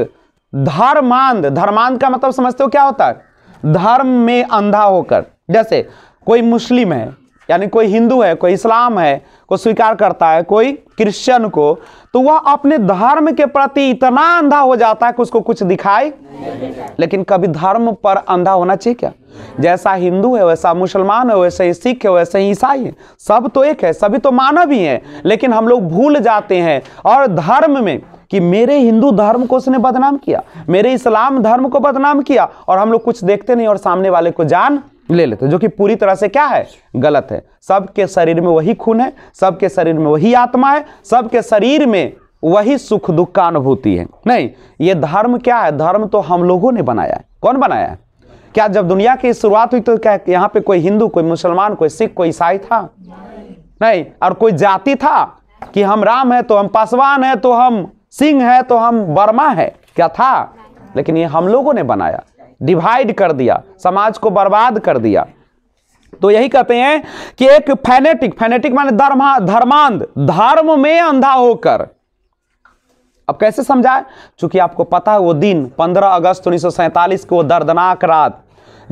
धर्मांध धर्मांध का मतलब समझते हो क्या होता है धर्म में अंधा होकर जैसे कोई मुस्लिम है यानी कोई हिंदू है कोई इस्लाम है को स्वीकार करता है कोई क्रिश्चियन को तो वह अपने धर्म के प्रति इतना अंधा हो जाता है कि उसको कुछ दिखाई लेकिन कभी धर्म पर अंधा होना चाहिए क्या जैसा हिंदू है वैसा मुसलमान है वैसे ही सिख है वैसे ही ईसाई है सब तो एक है सभी तो मानव ही है लेकिन हम लोग भूल जाते हैं और धर्म में कि मेरे हिंदू धर्म को उसने बदनाम किया मेरे इस्लाम धर्म को बदनाम किया और हम लोग कुछ देखते नहीं और सामने वाले को जान ले लेते हैं जो कि पूरी तरह से क्या है गलत है सबके शरीर में वही खून है सबके शरीर में वही आत्मा है सबके शरीर में वही सुख दुख का अनुभूति है नहीं ये धर्म क्या है धर्म तो हम लोगों ने बनाया है कौन बनाया है क्या जब दुनिया की शुरुआत हुई तो क्या यहाँ पे कोई हिंदू कोई मुसलमान कोई सिख कोई ईसाई था नहीं और कोई जाति था कि हम राम है तो हम पासवान है तो हम सिंह है तो हम वर्मा है क्या था लेकिन ये हम लोगों ने बनाया डिवाइड कर दिया समाज को बर्बाद कर दिया तो यही कहते हैं कि एक फैनेटिक फैनेटिक माने धर्मा धर्मांध धर्म में अंधा होकर अब कैसे समझाए चूंकि आपको पता है वो दिन 15 अगस्त उन्नीस की वो दर्दनाक रात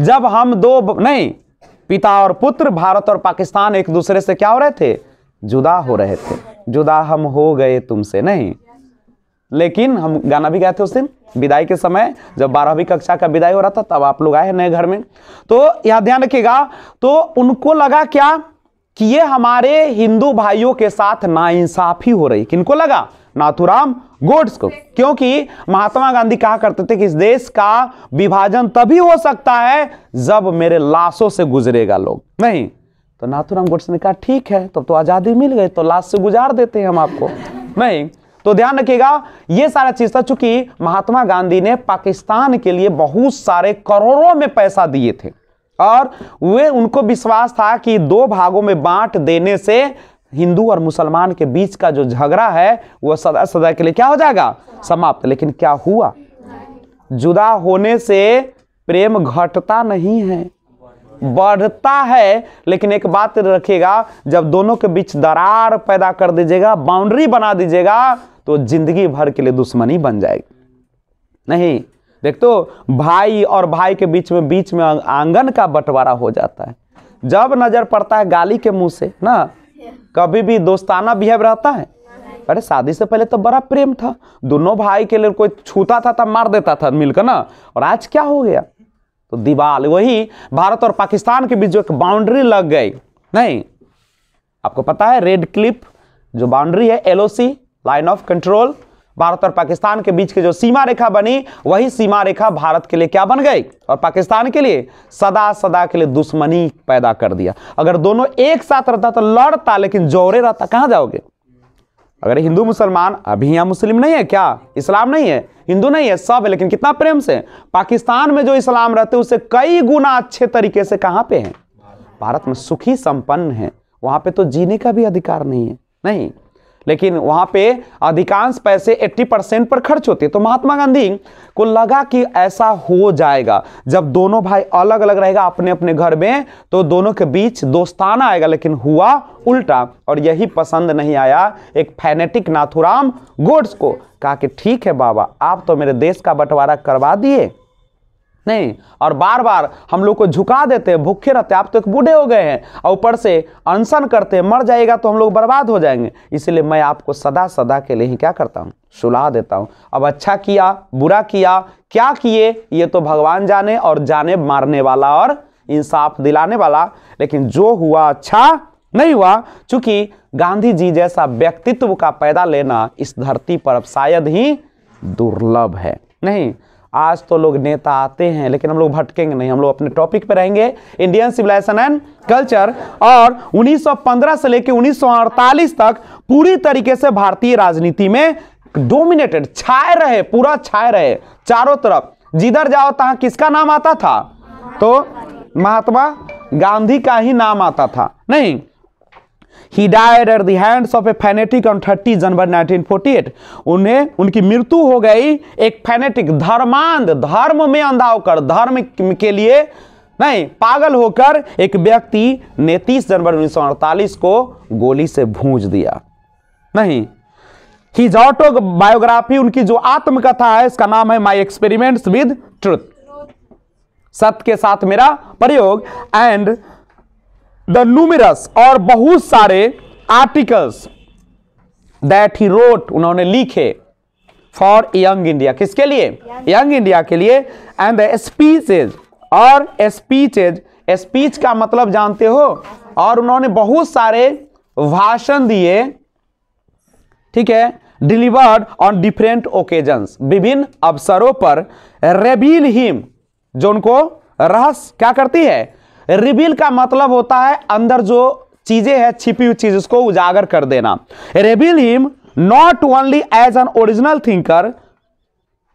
जब हम दो नहीं पिता और पुत्र भारत और पाकिस्तान एक दूसरे से क्या हो रहे थे जुदा हो रहे थे जुदा हम हो गए तुमसे नहीं लेकिन हम गाना भी गाए थे उस दिन विदाई के समय जब बारहवीं कक्षा का विदाई हो रहा था तब आप लोग आए नए घर में तो यह ध्यान रखिएगा तो उनको लगा क्या कि ये हमारे हिंदू भाइयों के साथ नाइंसाफी हो रही किनको लगा नाथुराम गोड्स को क्योंकि महात्मा गांधी कहा करते थे कि इस देश का विभाजन तभी हो सकता है जब मेरे लाशों से गुजरेगा लोग नहीं तो नाथुराम गोड्स ने कहा ठीक है तब तो, तो आज़ादी मिल गई तो लाश से गुजार देते हैं हम आपको नहीं तो ध्यान रखिएगा ये सारा चीज था चूंकि महात्मा गांधी ने पाकिस्तान के लिए बहुत सारे करोड़ों में पैसा दिए थे और वे उनको विश्वास था कि दो भागों में बांट देने से हिंदू और मुसलमान के बीच का जो झगड़ा है वह सदा सदा के लिए क्या हो जाएगा समाप्त लेकिन क्या हुआ जुदा होने से प्रेम घटता नहीं है बढ़ता है लेकिन एक बात रखिएगा जब दोनों के बीच दरार पैदा कर दीजिएगा बाउंड्री बना दीजिएगा तो जिंदगी भर के लिए दुश्मनी बन जाएगी नहीं देख तो भाई और भाई के बीच में बीच में आंगन का बंटवारा हो जाता है जब नजर पड़ता है गाली के मुंह से ना कभी भी दोस्ताना बिहेव रहता है अरे शादी से पहले तो बड़ा प्रेम था दोनों भाई के लिए कोई छूता था तब मार देता था मिलकर ना और आज क्या हो गया तो दीवाल वही भारत और पाकिस्तान के बीच जो एक बाउंड्री लग गई नहीं आपको पता है रेड क्लिप जो बाउंड्री है LOC line of control Bharat और पाकिस्तान के बीच की जो सीमा रेखा बनी वही सीमा रेखा भारत के लिए क्या बन गई और पाकिस्तान के लिए सदा सदा के लिए दुश्मनी पैदा कर दिया अगर दोनों एक साथ रहता तो लड़ता लेकिन जोरे रहता कहाँ जाओगे अगर हिंदू मुसलमान अभी यहाँ मुस्लिम नहीं है क्या इस्लाम नहीं है हिंदू नहीं है सब है लेकिन कितना प्रेम से पाकिस्तान में जो इस्लाम रहते हैं उससे कई गुना अच्छे तरीके से कहाँ पे हैं भारत में सुखी संपन्न है वहाँ पे तो जीने का भी अधिकार नहीं है नहीं लेकिन वहाँ पे अधिकांश पैसे 80 परसेंट पर खर्च होते तो महात्मा गांधी को लगा कि ऐसा हो जाएगा जब दोनों भाई अलग अलग रहेगा अपने अपने घर में तो दोनों के बीच दोस्ताना आएगा लेकिन हुआ उल्टा और यही पसंद नहीं आया एक फैनेटिक नाथुराम गोड्स को कहा कि ठीक है बाबा आप तो मेरे देश का बंटवारा करवा दिए नहीं और बार बार हम लोग को झुका देते हैं भूखे रहते हैं आप तो एक बूढ़े हो गए हैं और ऊपर से अनशन करते हैं मर जाएगा तो हम लोग बर्बाद हो जाएंगे इसलिए मैं आपको सदा सदा के लिए ही क्या करता हूँ सुलह देता हूँ अब अच्छा किया बुरा किया क्या किए ये तो भगवान जाने और जाने मारने वाला और इंसाफ दिलाने वाला लेकिन जो हुआ अच्छा नहीं हुआ चूंकि गांधी जी जैसा व्यक्तित्व का पैदा लेना इस धरती पर अब शायद ही दुर्लभ है नहीं आज तो लोग नेता आते हैं लेकिन हम लोग भटकेंगे नहीं हम लोग अपने टॉपिक पे रहेंगे इंडियन सिविलाइजेशन एंड कल्चर और 1915 से लेकर 1948 तक पूरी तरीके से भारतीय राजनीति में डोमिनेटेड छाए रहे पूरा छाए रहे चारों तरफ जिधर जाओ तहाँ किसका नाम आता था तो महात्मा गांधी का ही नाम आता था नहीं he died at the hands of a fanatic on thirty January nineteen forty eight उन्हें उनकी मृत्यु हो गई एक फैनेटिक धर्मांध धर्म में अंधा होकर धर्म के लिए नहीं पागल होकर एक व्यक्ति ने तीस जनवरी 1948 को गोली से भूज दिया नहीं ही जॉटो बायोग्राफी उनकी जो आत्मकथा है इसका नाम है माई एक्सपेरिमेंट्स विद ट्रुथ सत्य के साथ मेरा प्रयोग एंड द न्यूमेरस और बहुत सारे आर्टिकल्स दैट ही रोट उन्होंने लिखे फॉर यंग इंडिया किसके लिए यंग इंडिया के लिए एंड द स्पीचेज और स्पीचेज स्पीच का मतलब जानते हो और उन्होंने बहुत सारे भाषण दिए ठीक है डिलीवर्ड ऑन डिफरेंट ओकेजन्स विभिन्न अवसरों पर रेबील हिम जो उनको रहस्य क्या करती है रिवील का मतलब होता है अंदर जो चीजें हैं छिपी हुई चीज उसको उजागर कर देना reveal him not only as an original thinker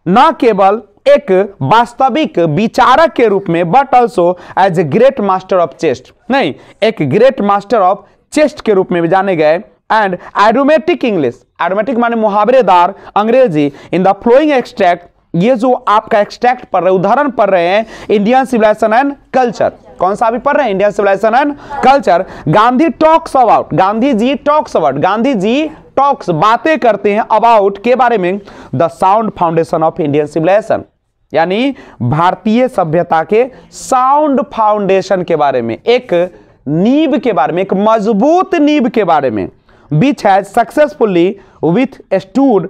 न केवल एक वास्तविक विचारक के रूप में but also as a great master of chest नहीं एक ग्रेट मास्टर ऑफ चेस्ट के रूप में भी जाने गए एंड एडोमेटिक इंग्लिश एडोमेटिक माने मुहावरेदार अंग्रेजी इन द फ्लोइंग एक्सट्रैक्ट ये जो आपका एक्सट्रैक्ट पढ़ रहे उदाहरण पढ़ रहे हैं इंडियन सिविलाइजेशन एंड कल्चर कौन सा अभी पढ़ रहे हैं Indian civilisation and culture Gandhi talks about Gandhi ji talks about Gandhi ji talks बातें करते हैं अबाउट के बारे में the sound foundation of Indian civilisation यानी भारतीय सभ्यता के साउंड फाउंडेशन के बारे में एक नींव के बारे में एक मजबूत नींव के बारे में बीच है successfully withstood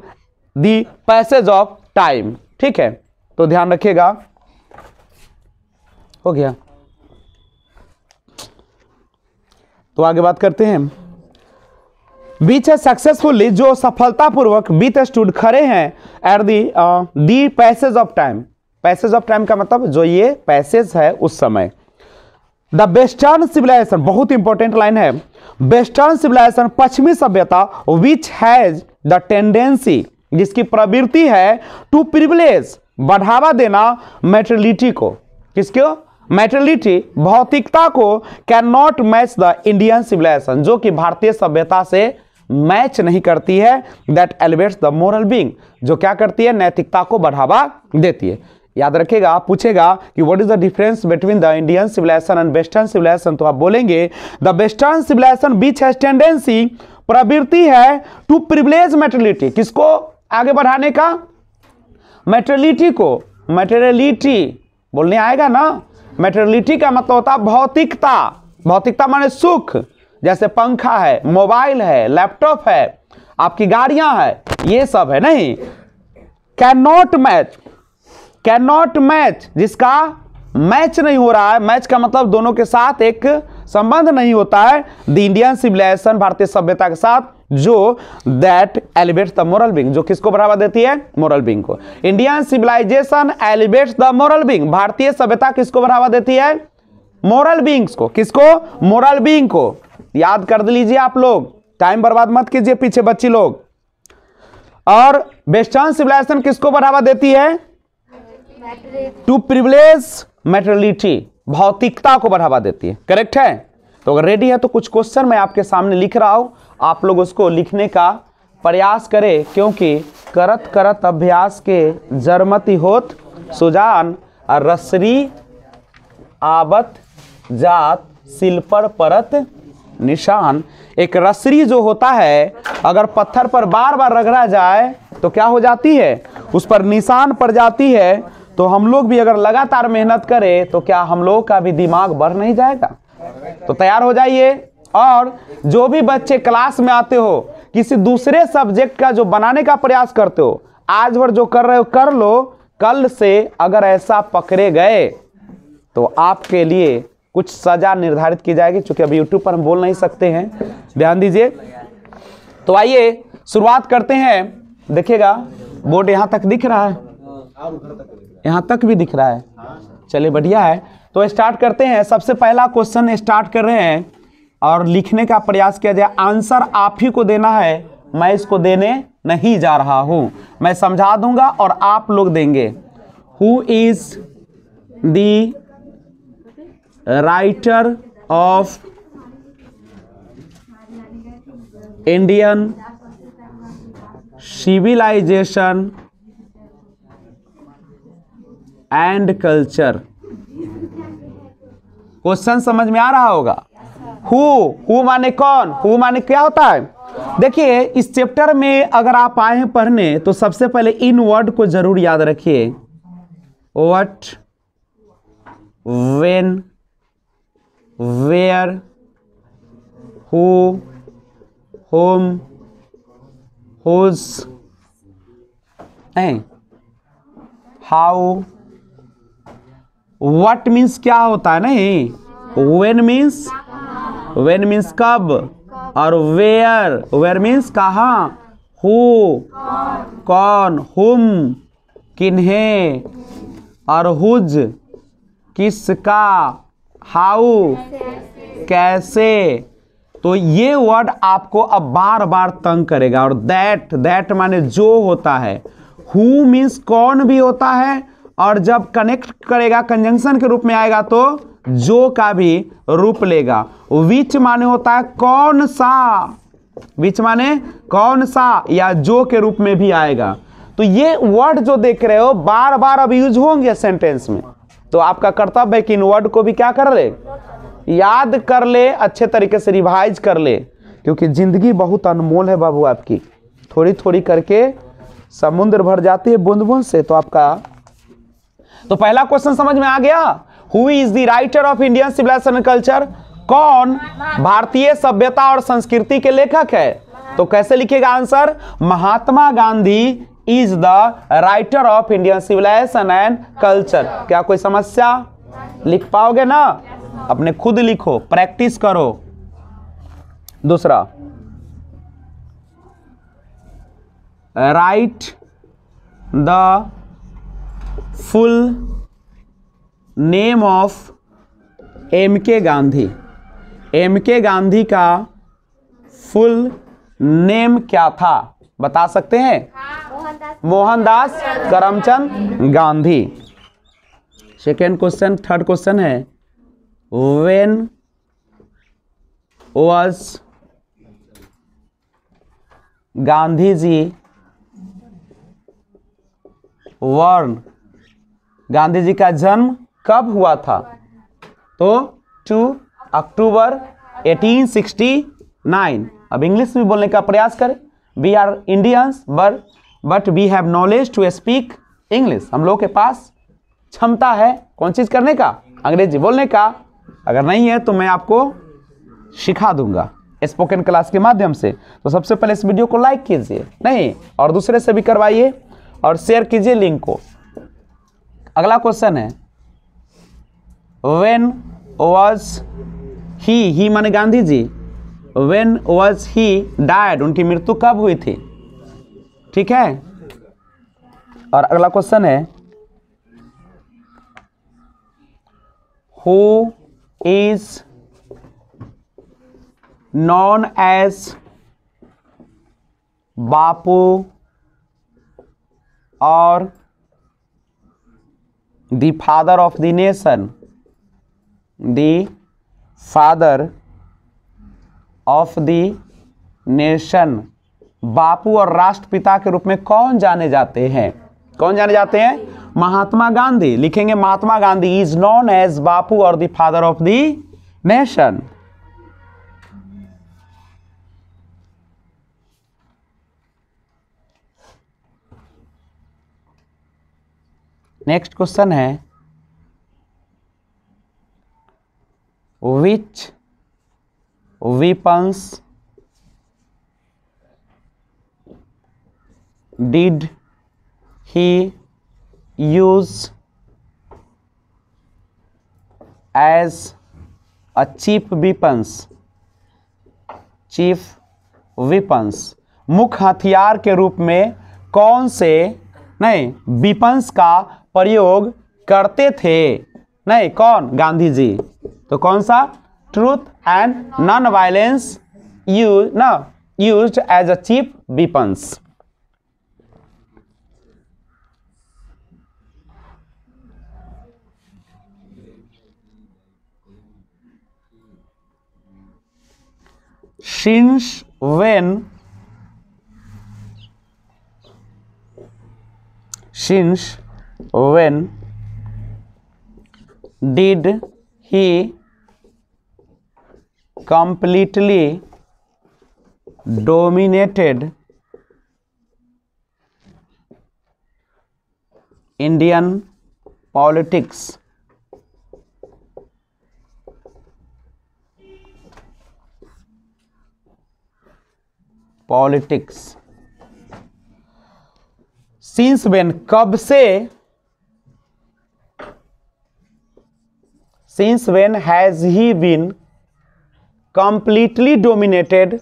the passage of time ठीक है तो ध्यान रखिएगा हो गया तो आगे बात करते हैं बीच है सक्सेसफुली जो सफलतापूर्वक बीत स्टूड खड़े हैं at the the passage of time passage of time का मतलब जो ये पैसेज है उस समय द वेस्टर्न सिविलाइजेशन बहुत इंपॉर्टेंट लाइन है वेस्टर्न सिविलाइजेशन पश्चिमी सभ्यता विच हैज द टेंडेंसी जिसकी प्रवृत्ति है टू प्रिविलेज बढ़ावा देना मेटरलिटी को किसको मेटलिटी भौतिकता को can not match the Indian civilisation जो कि भारतीय सभ्यता से मैच नहीं करती है that elevates the moral being जो क्या करती है नैतिकता को बढ़ावा देती है याद रखेगा पूछेगा कि what is the difference between the Indian civilisation and western civilisation तो आप बोलेंगे the western civilisation which has tendency प्रवृत्ति है टू प्रिविलेज मेटेलिटी किसको आगे बढ़ाने का मेटेलिटी को मेटेरियलिटी बोलने आएगा ना मेटरलिटी का मतलब होता है भौतिकता भौतिकता माने सुख जैसे पंखा है मोबाइल है लैपटॉप है आपकी गाड़ियां है ये सब है नहीं can not match can not match जिसका मैच नहीं हो रहा है मैच का मतलब दोनों के साथ एक संबंध नहीं होता है द इंडियन सिविलाइजेशन भारतीय सभ्यता के साथ जो that elevate the moral being जो किसको बढ़ावा देती है मोरल बिंग को Indian civilisation elevate the moral being भारतीय सभ्यता किसको बढ़ावा देती है मोरल बींग्स को किसको मोरल बींग को याद कर लीजिए आप लोग टाइम बर्बाद मत कीजिए पीछे बच्ची लोग और वेस्टर्न सिविलाइजेशन किसको बढ़ावा देती है टू प्रिवलेज मेटरलिटी भौतिकता को बढ़ावा देती है करेक्ट है तो अगर रेडी है तो कुछ क्वेश्चन मैं आपके सामने लिख रहा हूँ आप लोग उसको लिखने का प्रयास करें क्योंकि करत करत अभ्यास के जरमती होत सुजान और रसरी आबत जात सिल्पर परत निशान एक रसरी जो होता है अगर पत्थर पर बार बार रगड़ा जाए तो क्या हो जाती है उस पर निशान पड़ जाती है तो हम लोग भी अगर लगातार मेहनत करें तो क्या हम लोग का भी दिमाग बढ़ नहीं जाएगा तो तैयार हो जाइए और जो भी बच्चे क्लास में आते हो किसी दूसरे सब्जेक्ट का जो बनाने का प्रयास करते हो आज भर जो कर रहे हो कर लो कल से अगर ऐसा पकड़े गए तो आपके लिए कुछ सजा निर्धारित की जाएगी चूंकि अभी यूट्यूब पर हम बोल नहीं सकते हैं ध्यान दीजिए तो आइए शुरुआत करते हैं देखिएगा बोर्ड यहाँ तक दिख रहा है हाँ, यहाँ तक भी दिख रहा है चलिए बढ़िया है तो स्टार्ट करते हैं सबसे पहला क्वेश्चन स्टार्ट कर रहे हैं और लिखने का प्रयास किया जाए आंसर आप ही को देना है मैं इसको देने नहीं जा रहा हूँ मैं समझा दूंगा और आप लोग देंगे who is the writer of Indian civilisation and culture question समझ में आ रहा होगा हु हु माने कौन हु माने क्या होता है देखिए इस चैप्टर में अगर आप आए हैं पढ़ने तो सबसे पहले इन वर्ड को जरूर याद रखिए what when where who whom whose how what means क्या होता है नहीं वेन मीन्स वेन मीन्स कब और वेयर वेयर मीन्स कहा हु कौन हुम किन्हे और हुज किसका हाउ कैसे तो ये वर्ड आपको अब बार बार तंग करेगा और दैट दैट माने जो होता है हु मीन्स कौन भी होता है और जब कनेक्ट करेगा कंजंक्शन के रूप में आएगा तो जो का भी रूप लेगा विच माने होता है कौन सा विच माने कौन सा या जो के रूप में भी आएगा तो ये वर्ड जो देख रहे हो बार बार अब यूज होंगे सेंटेंस में तो आपका कर्तव्य है कि इन वर्ड को भी क्या कर ले याद कर ले अच्छे तरीके से रिवाइज कर ले क्योंकि ज़िंदगी बहुत अनमोल है बाबू आपकी थोड़ी थोड़ी करके समुद्र भर जाती है बूंद बूंद से तो आपका तो पहला क्वेश्चन समझ में आ गया who is the writer of Indian civilisation culture कौन भारतीय सभ्यता और संस्कृति के लेखक है तो कैसे लिखेगा answer Mahatma Gandhi is the writer of Indian civilisation and culture क्या कोई समस्या लिख पाओगे ना अपने खुद लिखो प्रैक्टिस करो दूसरा write the full name of M K Gandhi M K Gandhi का फुल नेम क्या था बता सकते हैं Mohandas Karamchand Gandhi second question third question है when was Gandhi ji born Gandhi ji का जन्म कब हुआ था तो टू अक्टूबर 1869 अब इंग्लिश में बोलने का प्रयास करें we are Indians but but we have knowledge to speak English हम लोग के पास क्षमता है कौन चीज़ करने का अंग्रेजी बोलने का अगर नहीं है तो मैं आपको सिखा दूंगा स्पोकन क्लास के माध्यम से तो सबसे पहले इस वीडियो को लाइक कीजिए नहीं और दूसरे से भी करवाइए और शेयर कीजिए लिंक को अगला क्वेश्चन है वेन वॉज ही ही माने Gandhi ji when was he died उनकी मृत्यु कब हुई थी ठीक है और अगला क्वेश्चन है who is known as Bapu और the father of the nation the father of the nation बापू और राष्ट्रपिता के रूप में कौन जाने जाते हैं कौन जाने जाते हैं महात्मा गांधी लिखेंगे Mahatma Gandhi is known as Bapu और the father of the nation next question है which weapons did he use as a chief weapons chief weapons मुख्य हथियार के रूप में कौन से नहीं विपंश का प्रयोग करते थे नहीं कौन गांधी जी तो कौन सा truth and non violence use न use as a chief weapons since when since when did he completely dominated Indian politics politics since when कब से since when has he been completely dominated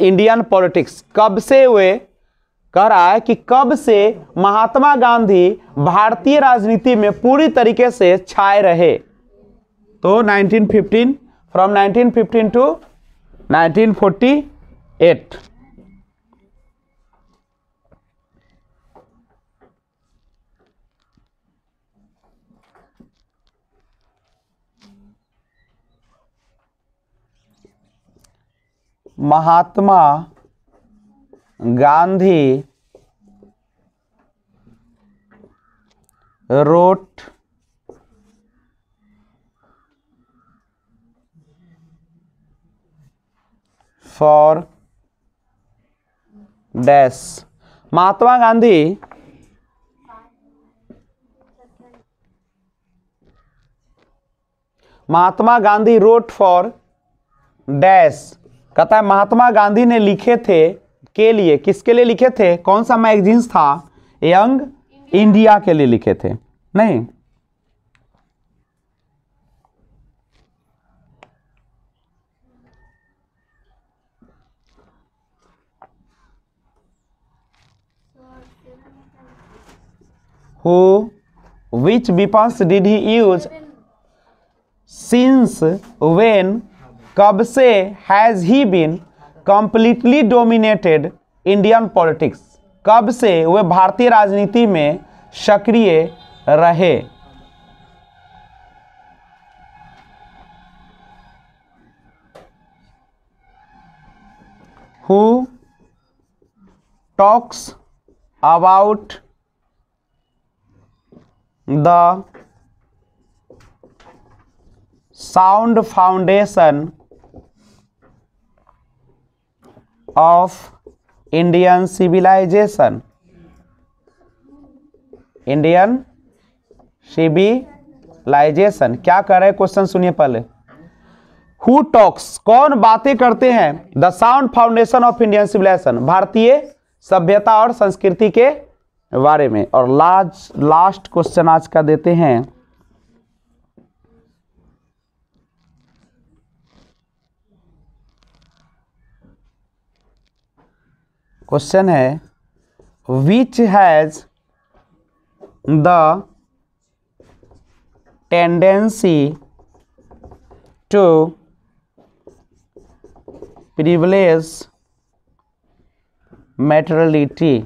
Indian politics कब से वे कह रहा है कि कब से महात्मा गांधी भारतीय राजनीति में पूरी तरीके से छाए रहे तो 1915 from 1915 to 1940 at Mahatma Gandhi wrote for dash Mahatma Gandhi Mahatma Gandhi wrote for dash कहता है महात्मा गांधी ने लिखे थे के लिए किसके लिए लिखे थे कौन सा मैगजीन्स था यंग इंडिया के लिए लिखे थे नहीं who which weapons did he use since when कब से has he been completely dominated Indian politics कब से वे भारतीय राजनीति में सक्रिय रहे who talks about the sound foundation of Indian civilisation Indian civilisation क्या कर रहे हैं क्वेश्चन सुनिए पहले हु टॉक्स कौन बातें करते हैं the sound foundation of Indian civilisation भारतीय सभ्यता और संस्कृति के बारे में और लाज लास्ट क्वेश्चन आज का देते हैं क्वेश्चन है which has the tendency to privilege materiality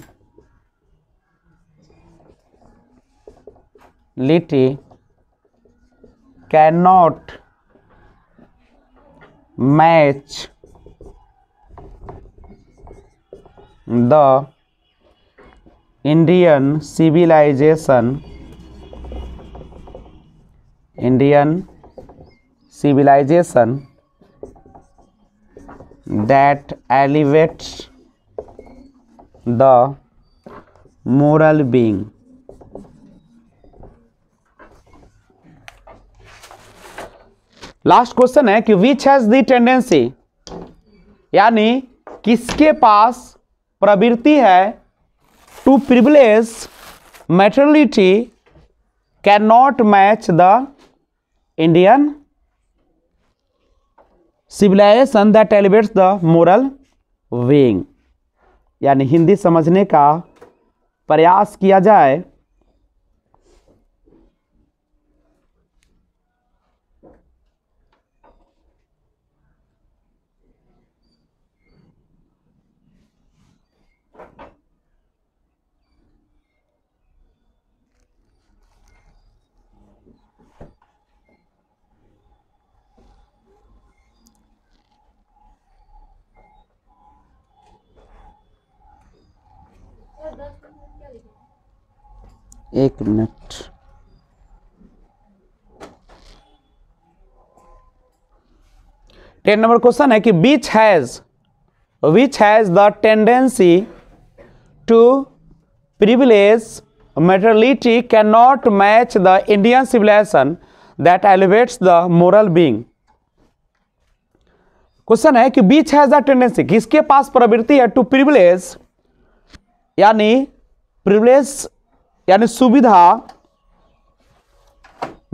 लिटी cannot match the Indian civilization Indian civilization that elevates the moral being last question है कि विच हैज दी टेंडेंसी यानी किसके पास प्रवृत्ति है to privilege materiality can not match the Indian civilisation that elevates the moral being यानी हिंदी समझने का प्रयास किया जाए एक मिनट टेन नंबर क्वेश्चन है कि which has which has the tendency to privilege materiality can not match the Indian civilisation that elevates the moral being question है कि बीच हैज द टेंडेंसी किसके पास प्रवृत्ति है टू प्रिविलेज यानी privilege यानी सुविधा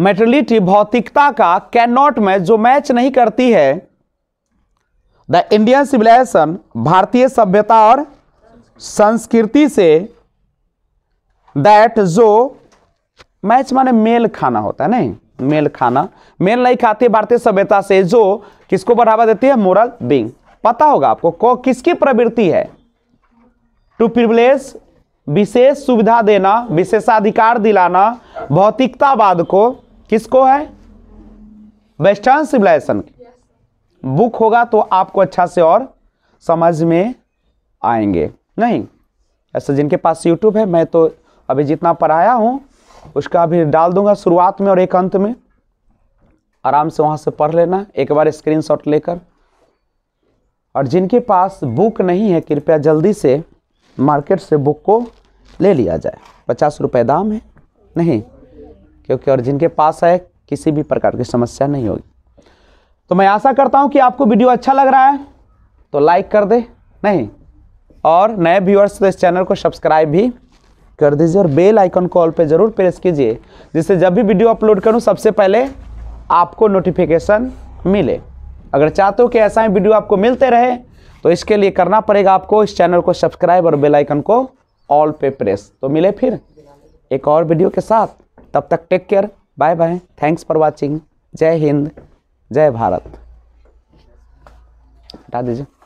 मेटरलिटी भौतिकता का कैन नॉट मैच जो मैच नहीं करती है द इंडियन सिविलाइजेशन भारतीय सभ्यता और संस्कृति से दैट जो मैच माने मेल खाना होता है नहीं मेल खाना मेल नहीं खाती भारतीय सभ्यता से जो किसको बढ़ावा देती है मोरल बींग पता होगा आपको को किसकी प्रवृत्ति है टू प्रिवलेस विशेष सुविधा देना विशेषाधिकार दिलाना भौतिकतावाद को किसको है वेस्टर्न सिविलाइजेशन बुक होगा तो आपको अच्छा से और समझ में आएंगे नहीं ऐसे जिनके पास यूट्यूब है मैं तो अभी जितना पढ़ाया हूँ उसका अभी डाल दूंगा शुरुआत में और एक अंत में आराम से वहाँ से पढ़ लेना एक बार स्क्रीनशॉट लेकर और जिनके पास बुक नहीं है कृपया जल्दी से मार्केट से बुक को ले लिया जाए पचास रुपये दाम है नहीं क्योंकि और जिनके पास है किसी भी प्रकार की समस्या नहीं होगी तो मैं आशा करता हूँ कि आपको वीडियो अच्छा लग रहा है तो लाइक कर दे नहीं और नए व्यूअर्स तो इस चैनल को सब्सक्राइब भी कर दीजिए और बेल आइकन को ऑल पे ज़रूर प्रेस कीजिए जिससे जब भी वीडियो अपलोड करूँ सबसे पहले आपको नोटिफिकेशन मिले अगर चाहते हो कि ऐसा ही वीडियो आपको मिलते रहे तो इसके लिए करना पड़ेगा आपको इस चैनल को सब्सक्राइब और बेलाइकन को ऑल पे प्रेस तो मिले फिर एक और वीडियो के साथ तब तक take care bye bye thanks for watching Jai Hind जय भारत हटा दीजिए